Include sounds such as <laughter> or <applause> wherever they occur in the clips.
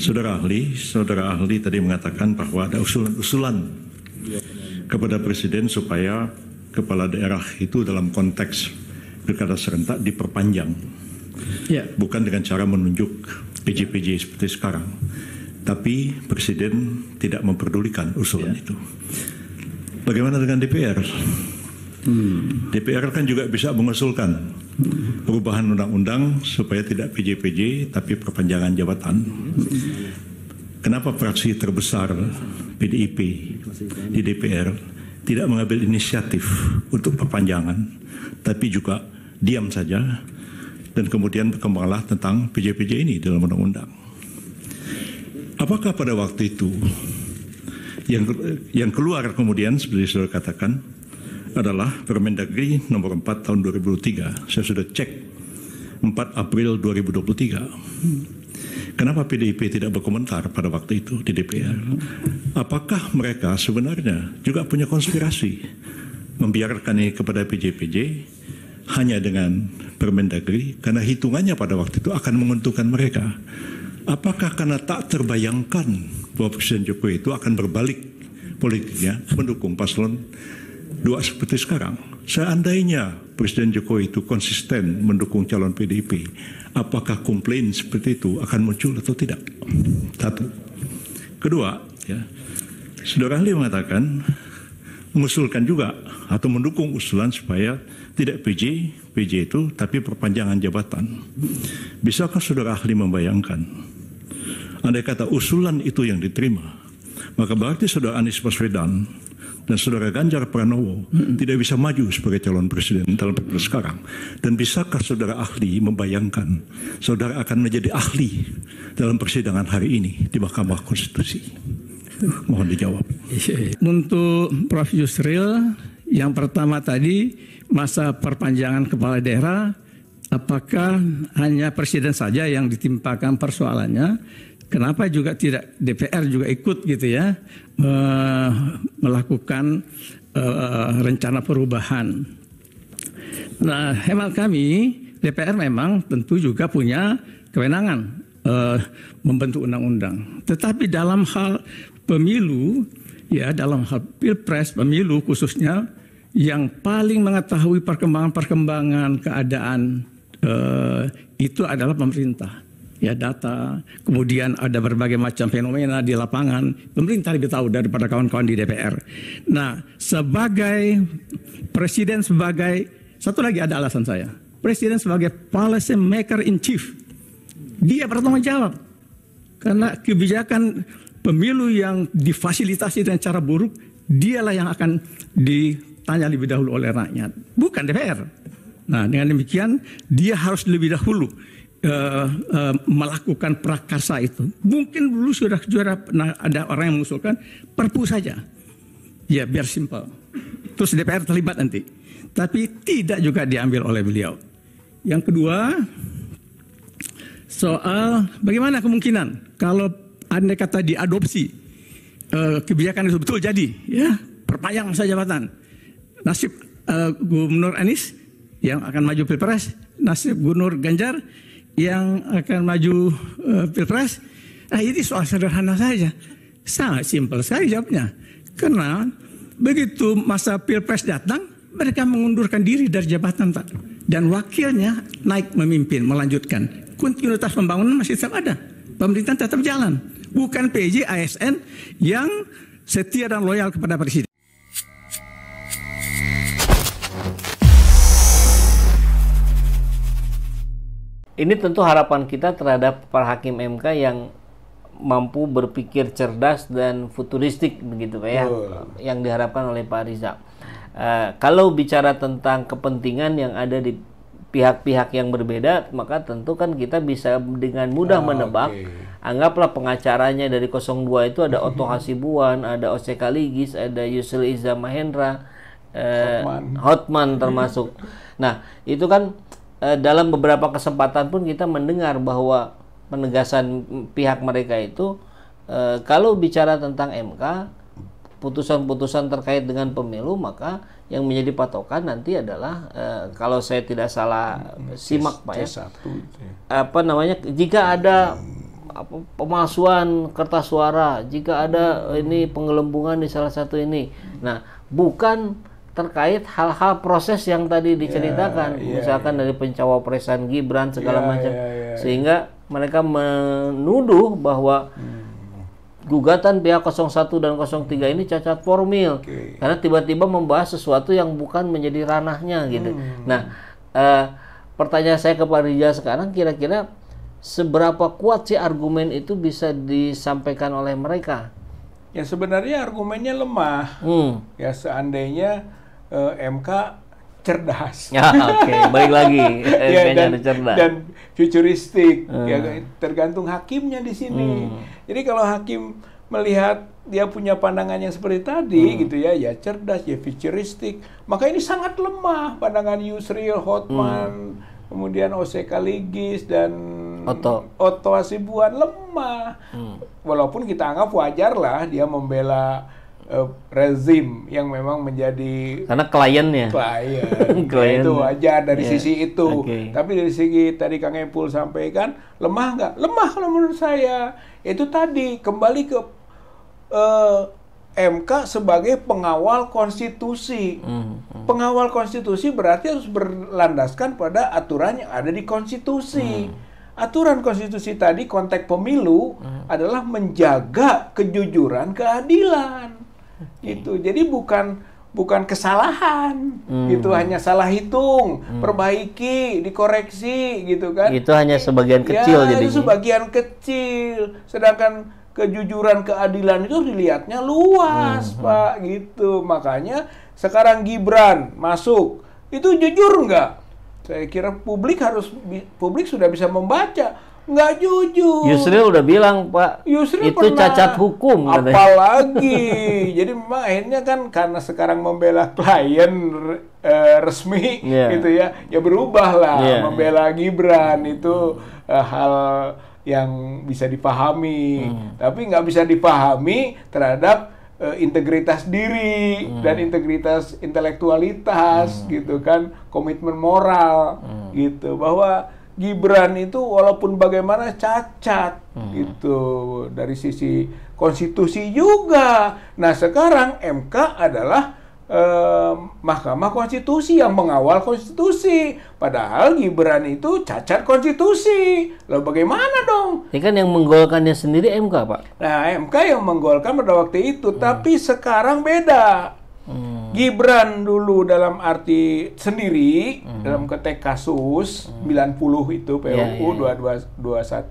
Saudara ahli, saudara ahli tadi mengatakan bahwa ada usulan-usulan kepada presiden supaya kepala daerah itu dalam konteks pilkada serentak diperpanjang. Ya. Bukan dengan cara menunjuk PJ-PJ seperti sekarang. Tapi presiden tidak memperdulikan usulan ya. itu. Bagaimana dengan DPR? Hmm. DPR kan juga bisa mengusulkan hmm. perubahan undang-undang supaya tidak PJPJ tapi perpanjangan jabatan. Kenapa fraksi terbesar PDIP di DPR tidak mengambil inisiatif untuk perpanjangan tapi juga diam saja dan kemudian berkembanglah tentang PJPJ ini dalam undang-undang. Apakah pada waktu itu yang yang keluar kemudian seperti saudara katakan adalah Permendagri nomor 4 tahun 2003. Saya sudah cek 4 April 2023. Kenapa PDIP tidak berkomentar pada waktu itu di DPR? Apakah mereka sebenarnya juga punya konspirasi membiarkan ini kepada PJPJ hanya dengan Permendagri karena hitungannya pada waktu itu akan menguntungkan mereka? Apakah karena tak terbayangkan bahwa Presiden Jokowi itu akan berbalik politiknya mendukung paslon doa seperti sekarang. Seandainya Presiden Jokowi itu konsisten mendukung calon PDIP, apakah komplain seperti itu akan muncul atau tidak? Satu. Kedua, ya, Saudara Ahli mengatakan mengusulkan juga atau mendukung usulan supaya tidak PJ, PJ itu tapi perpanjangan jabatan. Bisakah saudara ahli membayangkan? Andai kata usulan itu yang diterima, maka berarti saudara Anies Baswedan dan saudara Ganjar Pranowo hmm. tidak bisa maju sebagai calon presiden dalam pemilu sekarang. Dan bisakah saudara ahli membayangkan saudara akan menjadi ahli dalam persidangan hari ini di Mahkamah Konstitusi? Mohon dijawab. Untuk Prof. Yusril, yang pertama tadi masa perpanjangan kepala daerah apakah hanya presiden saja yang ditimpakan persoalannya Kenapa juga tidak DPR juga ikut gitu ya uh, melakukan uh, rencana perubahan. Nah, hemat kami DPR memang tentu juga punya kewenangan uh, membentuk undang-undang. Tetapi dalam hal pemilu, ya dalam hal pilpres, pemilu khususnya yang paling mengetahui perkembangan-perkembangan keadaan uh, itu adalah pemerintah ya data, kemudian ada berbagai macam fenomena di lapangan, pemerintah lebih tahu daripada kawan-kawan di DPR. Nah, sebagai presiden sebagai satu lagi ada alasan saya. Presiden sebagai policy maker in chief. Dia bertanggung jawab. Karena kebijakan pemilu yang difasilitasi dengan cara buruk, dialah yang akan ditanya lebih dahulu oleh rakyat, bukan DPR. Nah, dengan demikian dia harus lebih dahulu uh, uh, melakukan prakarsa itu. Mungkin dulu sudah juara pernah ada orang yang mengusulkan perpu saja. Ya biar simpel. Terus DPR terlibat nanti. Tapi tidak juga diambil oleh beliau. Yang kedua, soal bagaimana kemungkinan kalau anda kata diadopsi uh, kebijakan itu betul jadi ya perpanjang masa jabatan nasib uh, Gubernur Anies yang akan maju pilpres nasib Gubernur Ganjar yang akan maju uh, pilpres? Nah ini soal sederhana saja, sangat simpel saya jawabnya. Karena begitu masa pilpres datang, mereka mengundurkan diri dari jabatan Pak. Dan wakilnya naik memimpin, melanjutkan. Kontinuitas pembangunan masih tetap ada. Pemerintahan tetap jalan. Bukan PJ, ASN yang setia dan loyal kepada presiden. Ini tentu harapan kita terhadap para hakim MK yang mampu berpikir cerdas dan futuristik begitu Pak ya yang diharapkan oleh Pak Riza. Uh, kalau bicara tentang kepentingan yang ada di pihak-pihak yang berbeda, maka tentu kan kita bisa dengan mudah ah, menebak. Okay. Anggaplah pengacaranya dari 02 itu ada <laughs> Otto Hasibuan, ada Ose Kaligis, ada Yusril Iza Mahendra, eh, Hotman termasuk. <laughs> Nah, itu kan Eh, dalam beberapa kesempatan pun kita mendengar bahwa penegasan pihak mereka itu eh, kalau bicara tentang MK putusan-putusan terkait dengan pemilu maka yang menjadi patokan nanti adalah eh, kalau saya tidak salah hmm, simak pak ya. ya apa namanya jika ada apa, pemalsuan kertas suara jika ada ini penggelembungan di salah satu ini nah bukan terkait hal-hal proses yang tadi diceritakan, yeah, yeah, misalkan yeah. dari pencawapresan Gibran segala yeah, macam, yeah, yeah, yeah. sehingga mereka menuduh bahwa hmm. gugatan pihak 01 dan 03 ini cacat formil, okay. karena tiba-tiba membahas sesuatu yang bukan menjadi ranahnya gitu. Hmm. Nah, eh, pertanyaan saya kepada Pak Rija sekarang, kira-kira seberapa kuat sih argumen itu bisa disampaikan oleh mereka? Ya sebenarnya argumennya lemah. Hmm. Ya seandainya uh, eh, MK cerdas. Ya, oke, okay. balik lagi. <laughs> ya, dan, cerdas. dan futuristik. Ya, hmm. Ya, tergantung hakimnya di sini. Hmm. Jadi kalau hakim melihat dia punya pandangan yang seperti tadi hmm. gitu ya, ya cerdas, ya futuristik. Maka ini sangat lemah pandangan Yusril, Hotman, hmm. kemudian Osekaligis Ligis dan Oto Oto Hasibuan lemah. Hmm. Walaupun kita anggap wajar lah dia membela uh, rezim yang memang menjadi karena kliennya klien, ya. klien. <laughs> Nah, itu wajar dari yeah. sisi itu okay. tapi dari segi tadi Kang Epul sampaikan lemah nggak lemah kalau menurut saya itu tadi kembali ke uh, eh, MK sebagai pengawal konstitusi. Hmm, hmm. Pengawal konstitusi berarti harus berlandaskan pada aturan yang ada di konstitusi. Hmm aturan konstitusi tadi konteks pemilu hmm. adalah menjaga kejujuran, keadilan. Okay. Gitu. Jadi bukan bukan kesalahan hmm. gitu hanya salah hitung hmm. perbaiki dikoreksi gitu kan itu hanya sebagian ya, kecil ya, jadi sebagian kecil sedangkan kejujuran keadilan itu dilihatnya luas hmm, hmm. pak gitu makanya sekarang Gibran masuk itu jujur nggak saya kira publik harus publik sudah bisa membaca nggak jujur. Yusril udah bilang Pak, Yusril itu pernah, cacat hukum. Apalagi, <laughs> jadi memang akhirnya kan karena sekarang membela klien uh, resmi yeah. gitu ya, ya berubah lah yeah. membela Gibran itu uh, hal yang bisa dipahami, hmm. tapi nggak bisa dipahami terhadap uh, integritas diri hmm. dan integritas intelektualitas hmm. gitu kan komitmen moral hmm. gitu bahwa Gibran itu walaupun bagaimana cacat hmm. gitu dari sisi konstitusi juga. Nah, sekarang MK adalah eh, Mahkamah Konstitusi yang mengawal konstitusi. Padahal Gibran itu cacat konstitusi. Lalu bagaimana dong? Ini ya kan yang menggolkannya sendiri MK, Pak. Nah, MK yang menggolkan pada waktu itu, hmm. tapi sekarang beda. Hmm. Gibran dulu dalam arti sendiri hmm. dalam ketek kasus hmm. 90 itu PUU yeah, yeah. 2221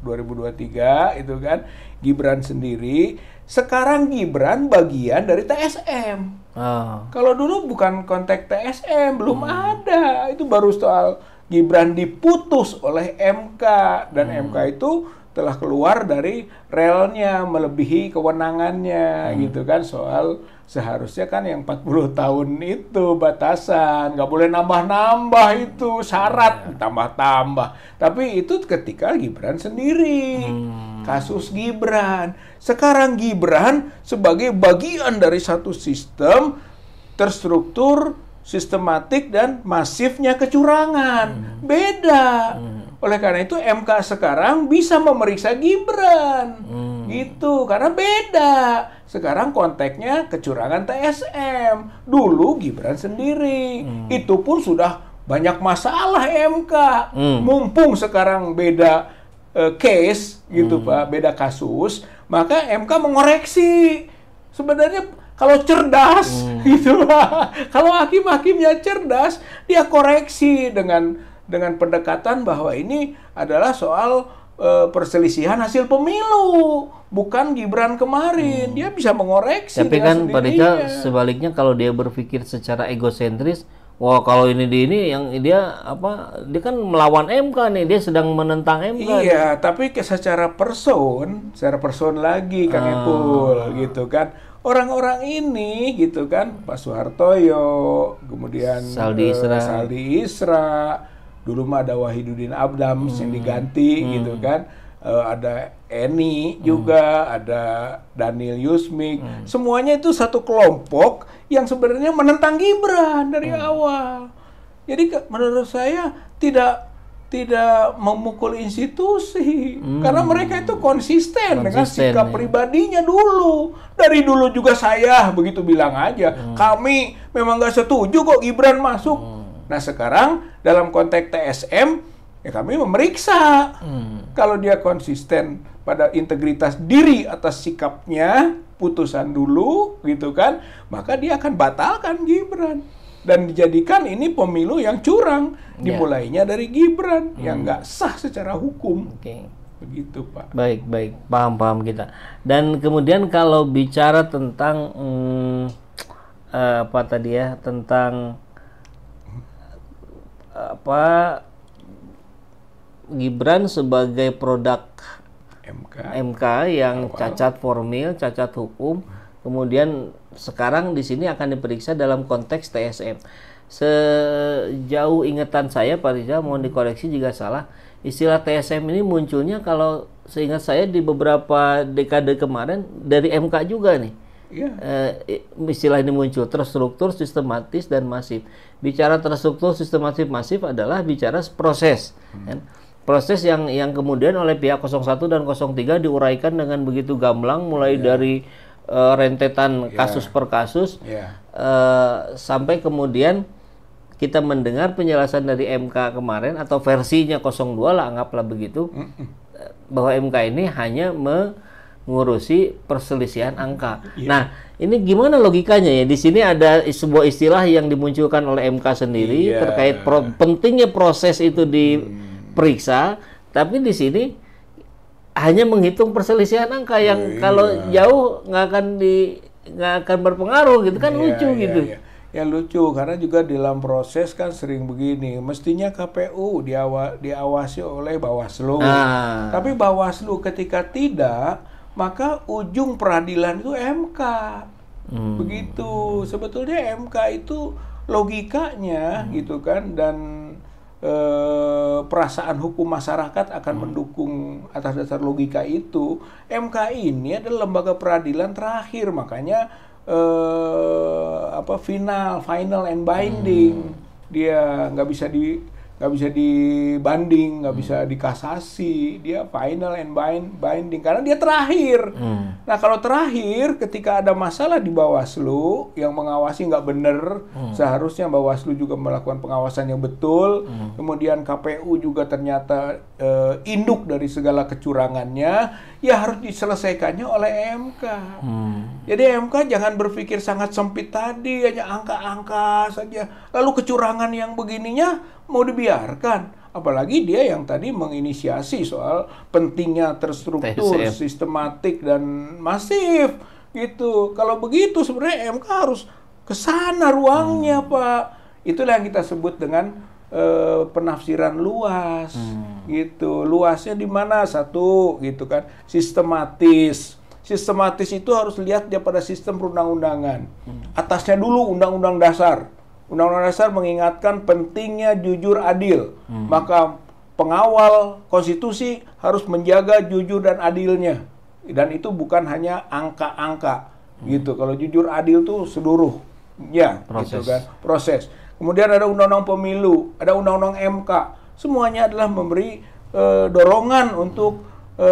2023 itu kan Gibran sendiri sekarang Gibran bagian dari TSM. Oh. Kalau dulu bukan kontak TSM, belum hmm. ada. Itu baru soal Gibran diputus oleh MK dan hmm. MK itu telah keluar dari relnya melebihi kewenangannya hmm. gitu kan soal seharusnya kan yang 40 tahun itu batasan nggak boleh nambah-nambah itu syarat hmm. tambah-tambah tapi itu ketika Gibran sendiri hmm kasus Gibran. Sekarang Gibran sebagai bagian dari satu sistem terstruktur, sistematik dan masifnya kecurangan. Hmm. Beda. Hmm. Oleh karena itu MK sekarang bisa memeriksa Gibran. Hmm. Gitu, karena beda. Sekarang konteksnya kecurangan TSM. Dulu Gibran sendiri. Hmm. Itu pun sudah banyak masalah MK. Hmm. Mumpung sekarang beda Eh, case gitu hmm. Pak, beda kasus, maka MK mengoreksi. Sebenarnya kalau cerdas hmm. <laughs> gitu Pak. kalau hakim-hakimnya cerdas, dia koreksi dengan dengan pendekatan bahwa ini adalah soal uh, perselisihan hasil pemilu, bukan Gibran kemarin. Hmm. Dia bisa mengoreksi. Tapi kan Pak sebaliknya kalau dia berpikir secara egosentris Wah kalau ini di ini yang dia apa dia kan melawan MK nih dia sedang menentang MK. Iya nih. tapi secara person, secara person lagi Kang ah. Epul gitu kan orang-orang ini gitu kan Pak Soehartoyo kemudian Saldi eh, Isra, Saldi Isra dulu mah ada Wahiduddin Abdam, hmm. yang diganti hmm. gitu kan uh, ada Eni juga, hmm. ada Daniel Yusmik, hmm. semuanya itu satu kelompok yang sebenarnya menentang Gibran dari hmm. awal. Jadi menurut saya tidak tidak memukul institusi hmm. karena mereka itu konsisten, konsisten dengan sikap ya. pribadinya dulu dari dulu juga saya begitu bilang aja hmm. kami memang nggak setuju kok Gibran masuk hmm. nah sekarang dalam konteks TSM ya kami memeriksa. Hmm. Kalau dia konsisten pada integritas diri atas sikapnya, putusan dulu gitu kan, maka dia akan batalkan Gibran dan dijadikan ini pemilu yang curang ya. dimulainya ya. dari Gibran hmm. yang nggak sah secara hukum. Okay. Begitu Pak. Baik baik paham paham kita. Dan kemudian kalau bicara tentang hmm, eh, apa tadi ya tentang apa Gibran sebagai produk MK, MK yang awal. cacat formil, cacat hukum, kemudian sekarang di sini akan diperiksa dalam konteks TSM. Sejauh ingatan saya, Pak Rizal, mohon dikoreksi jika salah. Istilah TSM ini munculnya kalau seingat saya di beberapa dekade kemarin dari MK juga nih. Yeah. Iya. Uh, istilah ini muncul terstruktur, sistematis dan masif. Bicara terstruktur, sistematis, masif adalah bicara proses. Hmm. Kan? proses yang yang kemudian oleh pihak 01 dan 03 diuraikan dengan begitu gamblang mulai yeah. dari uh, rentetan yeah. kasus per kasus yeah. Ya. uh, sampai kemudian kita mendengar penjelasan dari MK kemarin atau versinya 02 lah anggaplah begitu mm -mm. bahwa MK ini hanya mengurusi perselisihan angka. Yeah. Nah, ini gimana logikanya ya? Di sini ada sebuah istilah yang dimunculkan oleh MK sendiri yeah. terkait pro pentingnya proses itu di mm periksa, tapi di sini hanya menghitung perselisihan angka yang oh, iya. kalau jauh nggak akan di nggak akan berpengaruh gitu kan iya, lucu iya, gitu. Iya. Ya lucu karena juga dalam proses kan sering begini. Mestinya KPU diawa, diawasi oleh Bawaslu. Ah. Tapi Bawaslu ketika tidak maka ujung peradilan itu MK. Hmm. Begitu. Sebetulnya MK itu logikanya hmm. gitu kan dan Eh, perasaan hukum masyarakat akan hmm. mendukung atas dasar logika itu, MK ini adalah lembaga peradilan terakhir, makanya eh, apa final, final and binding. Hmm. Dia nggak bisa di nggak bisa dibanding, nggak hmm. bisa dikasasi, dia final and bind, binding karena dia terakhir. Hmm. Nah kalau terakhir, ketika ada masalah di Bawaslu yang mengawasi nggak bener, hmm. seharusnya Bawaslu juga melakukan pengawasan yang betul. Hmm. Kemudian KPU juga ternyata e, induk dari segala kecurangannya, ya harus diselesaikannya oleh MK. Hmm. Jadi MK jangan berpikir sangat sempit tadi hanya angka-angka saja. Lalu kecurangan yang begininya mau dibiarkan apalagi dia yang tadi menginisiasi soal pentingnya terstruktur, TCM. sistematik dan masif gitu. Kalau begitu sebenarnya MK harus kesana ruangnya, hmm. Pak. Itulah yang kita sebut dengan eh, penafsiran luas. Hmm. Gitu. Luasnya di mana? Satu gitu kan, sistematis. Sistematis itu harus lihat dia pada sistem perundang-undangan. Hmm. Atasnya dulu undang-undang dasar Undang-Undang Dasar mengingatkan pentingnya jujur adil. Hmm. Maka pengawal konstitusi harus menjaga jujur dan adilnya. Dan itu bukan hanya angka-angka hmm. gitu. Kalau jujur adil itu seluruh ya proses. gitu kan proses. Kemudian ada undang-undang pemilu, ada undang-undang MK. Semuanya adalah memberi e, dorongan untuk e,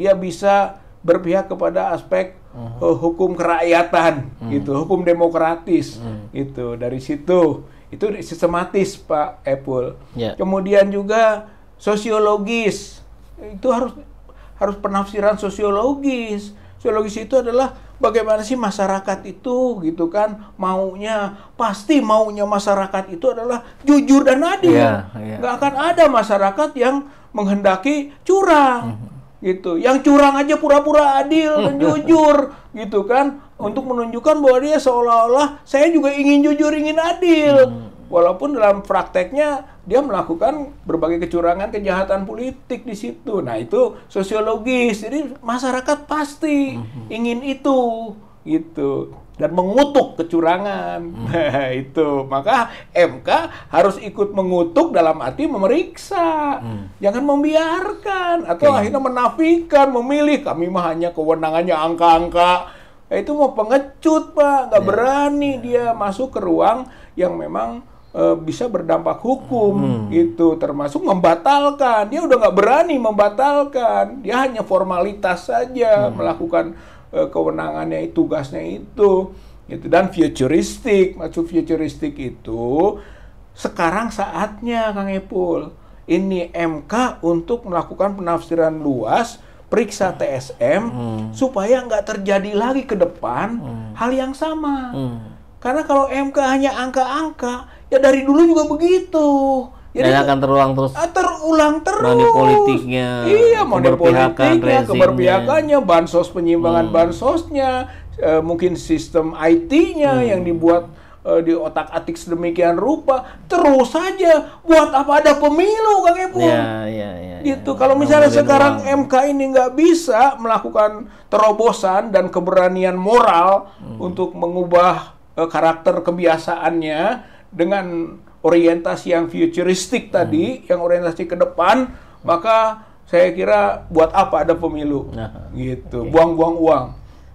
dia bisa berpihak kepada aspek uh hukum kerakyatan hmm. gitu, hukum demokratis hmm. gitu. Dari situ itu sistematis Pak Apple Yeah. Kemudian juga sosiologis itu harus harus penafsiran sosiologis. Sosiologis itu adalah bagaimana sih masyarakat itu gitu kan maunya pasti maunya masyarakat itu adalah jujur dan adil. Yeah, yeah. Nggak akan ada masyarakat yang menghendaki curang. Mm -hmm gitu. Yang curang aja pura-pura adil dan <laughs> jujur gitu kan untuk menunjukkan bahwa dia seolah-olah saya juga ingin jujur, ingin adil. Hmm. Walaupun dalam prakteknya dia melakukan berbagai kecurangan, kejahatan politik di situ. Nah, itu sosiologis. Jadi masyarakat pasti hmm. ingin itu gitu dan mengutuk kecurangan. Hmm. <laughs> itu. Maka MK harus ikut mengutuk dalam arti memeriksa. Hmm. Jangan membiarkan atau okay. akhirnya menafikan, memilih kami mah hanya kewenangannya angka-angka. Ya, itu mau pengecut, Pak. Nggak yeah. berani yeah. dia masuk ke ruang yang memang eh, bisa berdampak hukum hmm. gitu termasuk membatalkan dia udah nggak berani membatalkan dia hanya formalitas saja hmm. melakukan Eh, kewenangannya itu, tugasnya itu gitu dan futuristik maksud futuristik itu sekarang saatnya Kang Epul ini MK untuk melakukan penafsiran luas periksa TSM hmm. supaya nggak terjadi lagi ke depan hmm. hal yang sama hmm. karena kalau MK hanya angka-angka ya dari dulu juga begitu jadi, dan akan terulang terus. Ah, terulang terus. Money politiknya. Iya, money politiknya, keberpihakannya, bansos penyimpangan hmm. bansosnya, e, mungkin sistem IT-nya hmm. yang dibuat e, di otak-atik sedemikian rupa. Terus saja buat apa ada pemilu, Kang Epo? Iya, iya, iya. Ya. Gitu. Ya, Kalau misalnya sekarang doang. MK ini nggak bisa melakukan terobosan dan keberanian moral hmm. untuk mengubah e, karakter kebiasaannya dengan orientasi yang futuristik tadi, hmm. yang orientasi ke depan, maka saya kira buat apa ada pemilu? Nah, gitu, buang-buang okay. uang.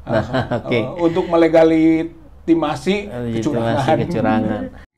Nah, <laughs> uh, okay. untuk melegali timasi kecurangan. kecurangan.